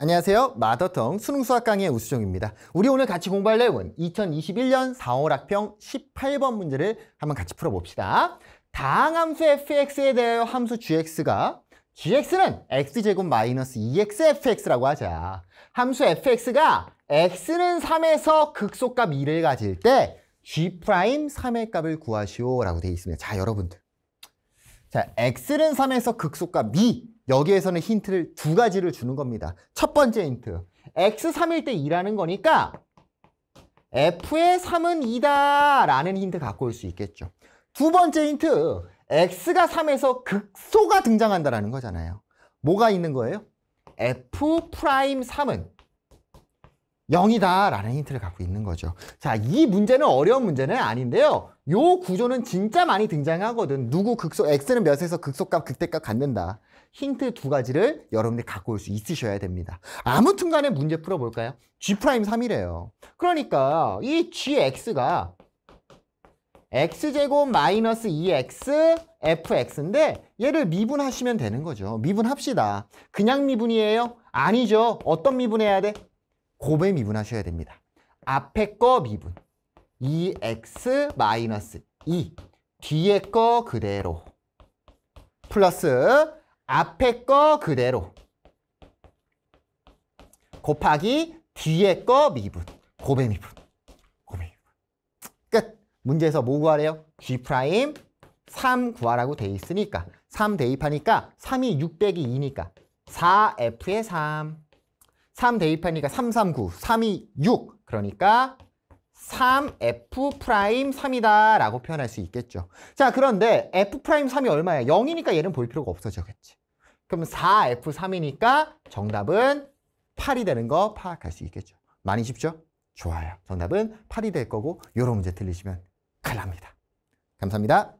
안녕하세요. 마더텅 수능 수학 강의 우수정입니다. 우리 오늘 같이 공부할 내용은 2021년 4월 학평 18번 문제를 한번 같이 풀어봅시다. 다항함수 fx에 대하여 함수 gx가 gx는 x제곱 마이너스 2xfx라고 하자. 함수 fx가 x는 3에서 극소값 2를 가질 때 g' 3의 값을 구하시오 라고 되어 있습니다. 자 여러분들 자 x는 3에서 극소값 2 여기에서는 힌트를 두 가지를 주는 겁니다. 첫 번째 힌트. x3일 때 2라는 거니까 f의 3은 2다 라는 힌트 갖고 올 수 있겠죠. 두 번째 힌트. x가 3에서 극소가 등장한다라는 거잖아요. 뭐가 있는 거예요? f'3은 프라임 0이다라는 힌트를 갖고 있는 거죠. 자, 이 문제는 어려운 문제는 아닌데요. 요 구조는 진짜 많이 등장하거든. 누구 극소, x는 몇에서 극소값, 극대값 갖는다. 힌트 두 가지를 여러분들이 갖고 올 수 있으셔야 됩니다. 아무튼 간에 문제 풀어볼까요? G'3이래요. 그러니까 이 gx가 x제곱 마이너스 2x fx인데 얘를 미분하시면 되는 거죠. 미분합시다. 그냥 미분이에요? 아니죠. 어떤 미분해야 돼? 곱을 미분하셔야 됩니다. 앞에 거 미분. 2x e 마이너스 2. 뒤에 거 그대로. 플러스 앞에 거 그대로. 곱하기 뒤에 거 미분. 곱의 미분. 곱의 미분. 끝. 문제에서 뭐 구하래요? g 프라임 3 구하라고 돼 있으니까 3 대입하니까 3이 6 0기 2니까 4f의 3. 3 대입하니까 3, 3, 9. 3이 6. 그러니까 3f 프라임 3이다 라고 표현할 수 있겠죠. 자 그런데 f 프라임 3이 얼마야? 0이니까 얘는 볼 필요가 없어져겠지. 그럼 4f3이니까 정답은 8이 되는 거 파악할 수 있겠죠. 많이 쉽죠? 좋아요. 정답은 8이 될 거고 이런 문제 틀리시면 큰일 납니다. 감사합니다.